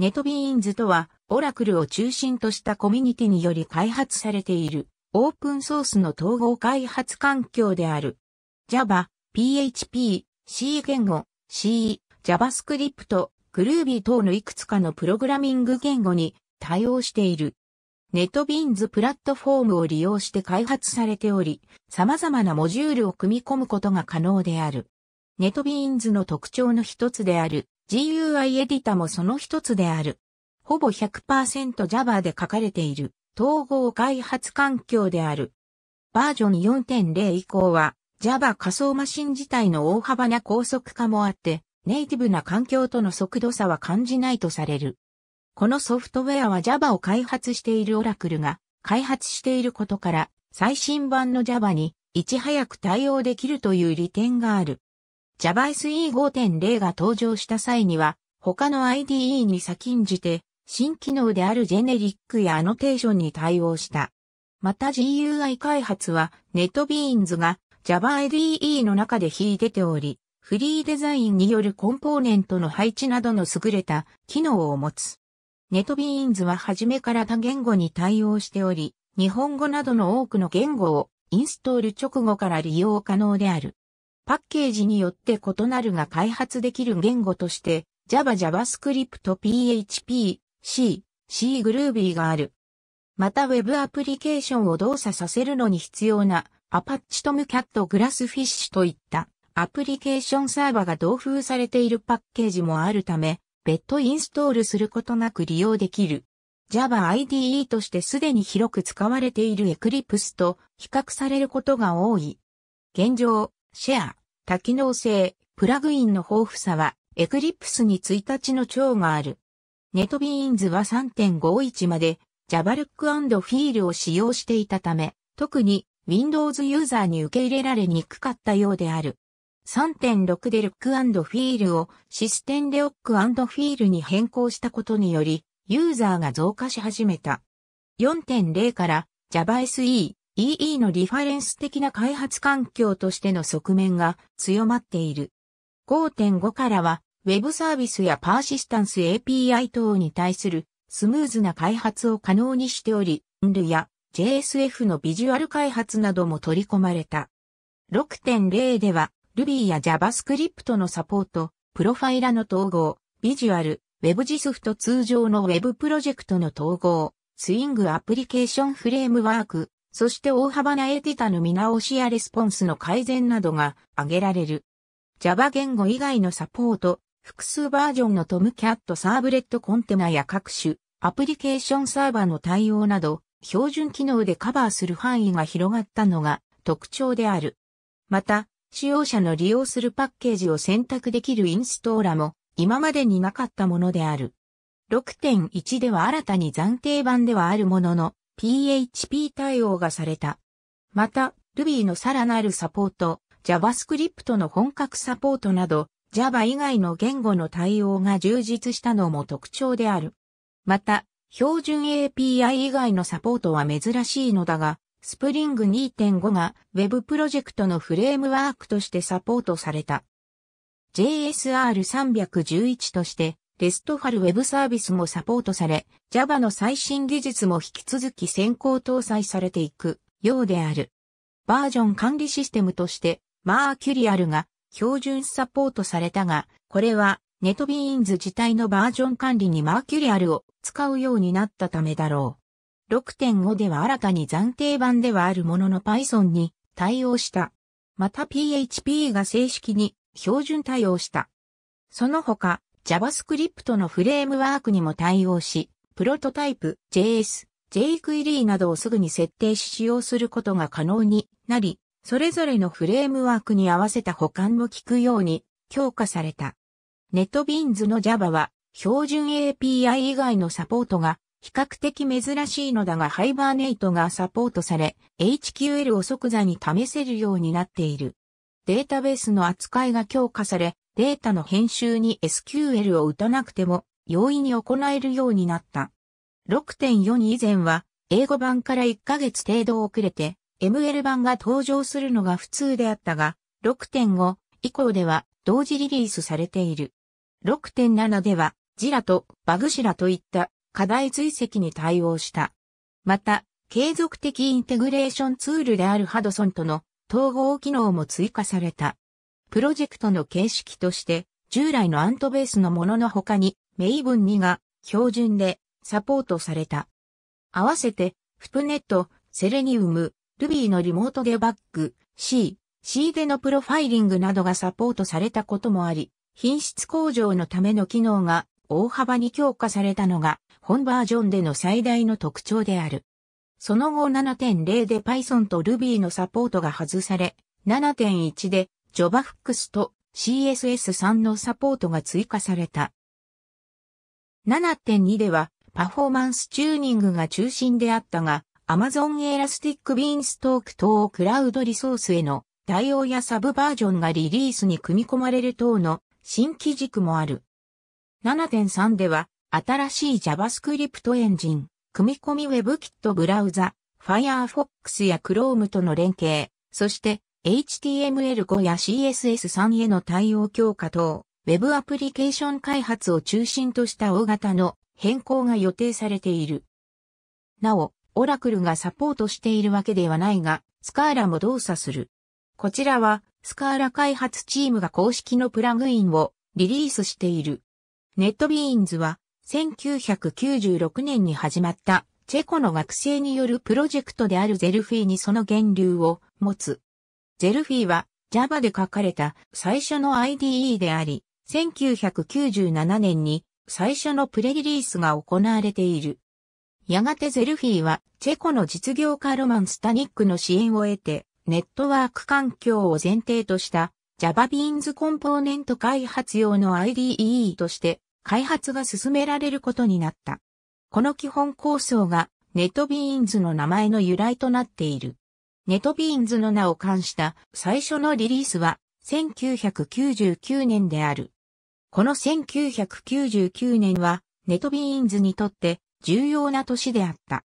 ネトビーンズとは、オラクルを中心としたコミュニティにより開発されている、オープンソースの統合開発環境である。Java、PHP、C 言語、C、JavaScript、Groovy 等のいくつかのプログラミング言語に対応している。ネットビーンズプラットフォームを利用して開発されており、様々なモジュールを組み込むことが可能である。ネットビーンズの特徴の一つである、GUI エディタもその一つである。ほぼ 100%Java で書かれている統合開発環境である。バージョン4.0以降は Java 仮想マシン自体の大幅な高速化もあって、ネイティブな環境との速度差は感じないとされる。このソフトウェアは Java を開発しているオラクルが開発していることから最新版の Java にいち早く対応できるという利点がある。JavaSE5.0 が登場した際には、他の IDE に先んじて、新機能であるジェネリックやアノテーションに対応した。また GUI 開発はネトビーンズが Java IDE の中で引いてており、フリーデザインによるコンポーネントの配置などの優れた機能を持つ。ネトビーンズは初めから多言語に対応しており、日本語などの多くの言語をインストール直後から利用可能である。パッケージによって異なるが開発できる言語として Java、JavaScript、PHP、C、C Groovy がある。また Web アプリケーションを動作させるのに必要な Apache トムキャットグラスフィッシュといったアプリケーションサーバが同封されているパッケージもあるため、別途インストールすることなく利用できる。Java IDE としてすでに広く使われている Eclipse と比較されることが多い。現状、シェア、多機能性、プラグインの豊富さは、エクリプスに1日の長がある。ネトビーンズは3.51まで、JavaLook& フィールを使用していたため、特に Windows ユーザーに受け入れられにくかったようである。3.6で Look& フィールをシステンでオ o ク k フィールに変更したことにより、ユーザーが増加し始めた。4.0から JavaSE、EE のリファレンス的な開発環境としての側面が強まっている。5.5からは、Web サービスやパーシスタンス API 等に対するスムーズな開発を可能にしており、NL や JSF のビジュアル開発なども取り込まれた。6.0では Ruby や JavaScript のサポート、プロファイラの統合、ビジュアル、WebGIS と通常の Web プロジェクトの統合、スイングアプリケーションフレームワーク、そして大幅なエティタの見直しやレスポンスの改善などが挙げられる。Java 言語以外のサポート、複数バージョンのトムキャットサーブレットコンテナや各種、アプリケーションサーバーの対応など、標準機能でカバーする範囲が広がったのが特徴である。また、使用者の利用するパッケージを選択できるインストーラも今までになかったものである。6.1では新たに暫定版ではあるものの、PHP 対応がされた。また、Ruby のさらなるサポート、JavaScript の本格サポートなど、Java 以外の言語の対応が充実したのも特徴である。また、標準 API 以外のサポートは珍しいのだが、Spring 2.5が Web プロジェクトのフレームワークとしてサポートされた。JSR311 としてレストファルウェブサービスもサポートされ、Java の最新技術も引き続き先行搭載されていくようである。バージョン管理システムとして、マーキュリアルが標準サポートされたが、これはネトビーンズ自体のバージョン管理にマーキュリアルを使うようになったためだろう。6.5では新たに暫定版ではあるものの Python に対応した。また PHP が正式に標準対応した。その他、JavaScript のフレームワークにも対応し、プロトタイプ、JS、jQuery などをすぐに設定し使用することが可能になり、それぞれのフレームワークに合わせた保管も効くように強化された。NetBeans の Java は標準 API 以外のサポートが比較的珍しいのだが Hibernate がサポートされ HQL を即座に試せるようになっている。データベースの扱いが強化されデータの編集に SQL を打たなくても容易に行えるようになった。6.4以前は英語版から1ヶ月程度遅れて ML 版が登場するのが普通であったが、6.5以降では同時リリースされている。6.7では、ジラとバグシラといった課題追跡に対応した。また、継続的インテグレーションツールであるハドソンとの統合機能も追加された。プロジェクトの形式として、従来のアントベースのものの他に、メイブン2が標準でサポートされた。合わせて、フプネット、セレニウム、ルビーのリモートデバッグ、C、C でのプロファイリングなどがサポートされたこともあり、品質向上のための機能が大幅に強化されたのが、本バージョンでの最大の特徴である。その後7.0で Python と Ruby のサポートが外され、7.1で JavaFX と CSS3 のサポートが追加された。7.2ではパフォーマンスチューニングが中心であったが、Amazon Elastic Beanstalk 等クラウドリソースへの対応やサブバージョンがリリースに組み込まれる等の新規軸もある。7.3では新しい JavaScript エンジン、組み込み WebKit ブラウザ、Firefox や Chrome との連携、そして HTML5 や CSS3 への対応強化等、Web アプリケーション開発を中心とした大型の変更が予定されている。なお、オラクルがサポートしているわけではないが、スカーラも動作する。こちらは、スカーラ開発チームが公式のプラグインをリリースしている。ネットビーンズは、1996年に始まった、チェコの学生によるプロジェクトであるゼルフィーにその源流を持つ。ゼルフィーは Java で書かれた最初の IDE であり、1997年に最初のプレリリースが行われている。やがてゼルフィーはチェコの実業家ロマン・スタニックの支援を得て、ネットワーク環境を前提とした Java Beans コンポーネント開発用の IDE として開発が進められることになった。この基本構想がネットビーンズの名前の由来となっている。ネトビーンズの名を冠した最初のリリースは1999年である。この1999年はネトビーンズにとって重要な年であった。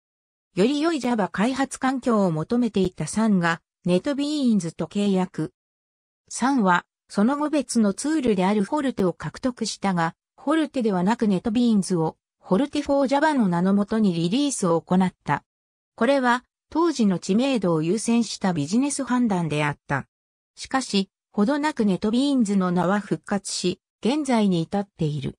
より良い Java 開発環境を求めていたサンがネトビーンズと契約。サンはその後別のツールであるフォルテを獲得したが、フォルテではなくネトビーンズをフォルテ4 Java の名のもとにリリースを行った。これは当時の知名度を優先したビジネス判断であった。しかし、ほどなくネトビーンズの名は復活し、現在に至っている。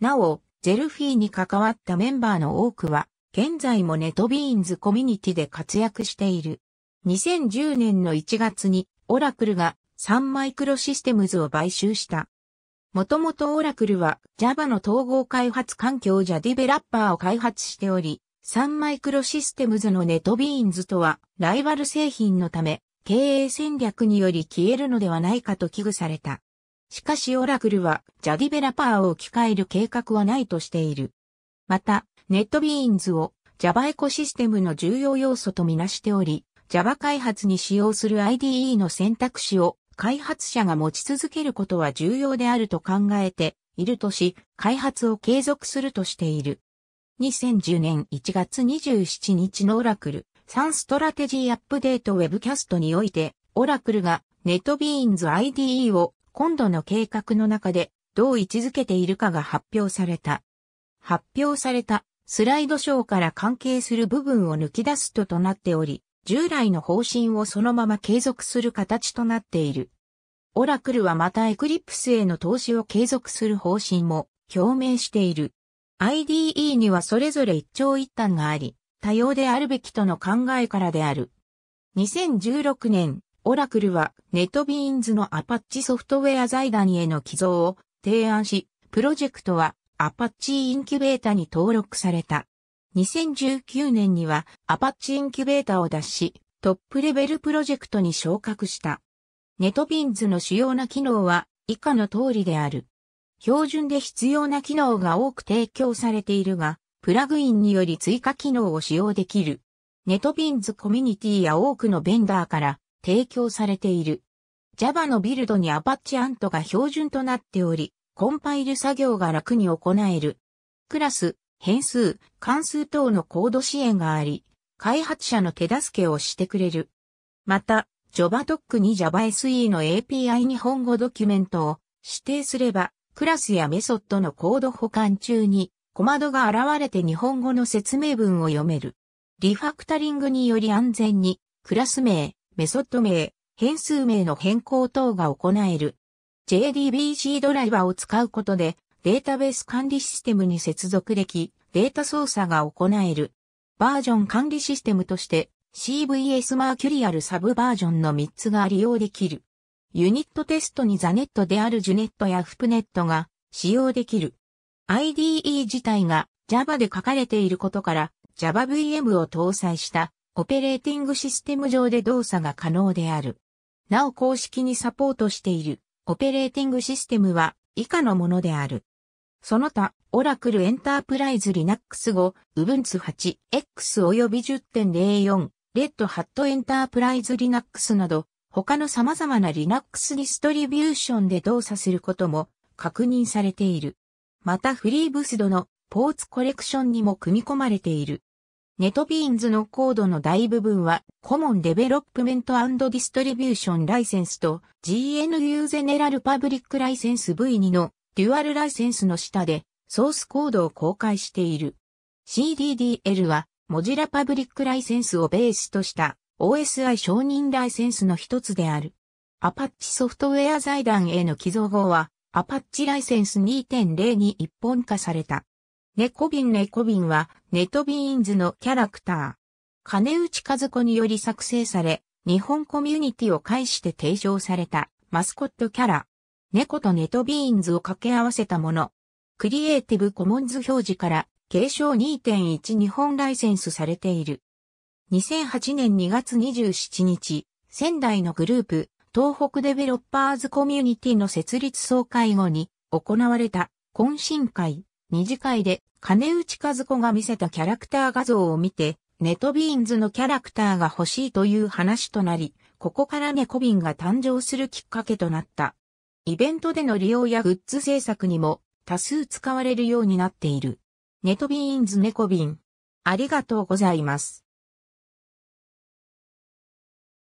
なお、ゼルフィーに関わったメンバーの多くは、現在もネトビーンズコミュニティで活躍している。2010年の1月に、オラクルがサンマイクロシステムズを買収した。もともとオラクルは Java の統合開発環境じゃディベラッパーを開発しており、サンマイクロシステムズのネトビーンズとは、ライバル製品のため、経営戦略により消えるのではないかと危惧された。しかしオラクルは、ジャディベラパーを置き換える計画はないとしている。また、ネットビーンズを Java エコシステムの重要要素とみなしており、Java 開発に使用する IDE の選択肢を開発者が持ち続けることは重要であると考えているとし、開発を継続するとしている。2010年1月27日のオラクル3ストラテジーアップデートウェブキャストにおいて、オラクルがネットビーンズ IDE を今度の計画の中でどう位置づけているかが発表された。発表されたスライドショーから関係する部分を抜き出すととなっており、従来の方針をそのまま継続する形となっている。オラクルはまたエクリプスへの投資を継続する方針も表明している。IDE にはそれぞれ一長一短があり、多様であるべきとの考えからである。2016年、オラクルはネットビーンズのアパッチソフトウェア財団への寄贈を提案し、プロジェクトはアパッチインキュベータに登録された。2019年にはアパッチインキュベータを脱し、トップレベルプロジェクトに昇格した。ネトビーンズの主要な機能は以下の通りである。標準で必要な機能が多く提供されているが、プラグインにより追加機能を使用できる。ネトビンズコミュニティや多くのベンダーから提供されている。Java のビルドにアパッチアントが標準となっており、コンパイル作業が楽に行える。クラス、変数、関数等のコード支援があり、開発者の手助けをしてくれる。また、JavaDoc に JavaSE の API 日本語ドキュメントを指定すれば、クラスやメソッドのコード保管中に、小窓が現れて日本語の説明文を読める。リファクタリングにより安全に、クラス名、メソッド名、変数名の変更等が行える。JDBC ドライバーを使うことで、データベース管理システムに接続でき、データ操作が行える。バージョン管理システムとして CVS マーキュリアルサブバージョンの3つが利用できる。ユニットテストにザネットであるジュネットやフプネットが使用できる。IDE 自体が Java で書かれていることから JavaVM を搭載したオペレーティングシステム上で動作が可能である。なお公式にサポートしているオペレーティングシステムは以下のものである。その他、オラクルエンタープライズ Linux 5、Ubuntu 8、X 及び10.04、レッドハットエンタープライズ Linux など、他の様々な Linux ディストリビューションで動作することも確認されている。またフリーブスドのポーツコレクションにも組み込まれている。ネトビーンズのコードの大部分はコモンデベロップメントディストリビューションライセンスと GNU ゼネラルパブリックライセンス V2 のデュアルライセンスの下でソースコードを公開している。CDDL はモジラパブリックライセンスをベースとした OSI 承認ライセンスの一つである。アパッチソフトウェア財団への寄贈法は、アパッチライセンス2.0に一本化された。ネコビンネコビンは、ネトビーンズのキャラクター。金内和子により作成され、日本コミュニティを介して提唱されたマスコットキャラ。猫とネトビーンズを掛け合わせたもの。クリエイティブコモンズ表示から継承2.1日本ライセンスされている。2008年2月27日、仙台のグループ、東北デベロッパーズコミュニティの設立総会後に行われた懇親会、二次会で金内和子が見せたキャラクター画像を見て、ネトビーンズのキャラクターが欲しいという話となり、ここから猫瓶が誕生するきっかけとなった。イベントでの利用やグッズ制作にも多数使われるようになっている。ネトビーンズ猫瓶。ありがとうございます。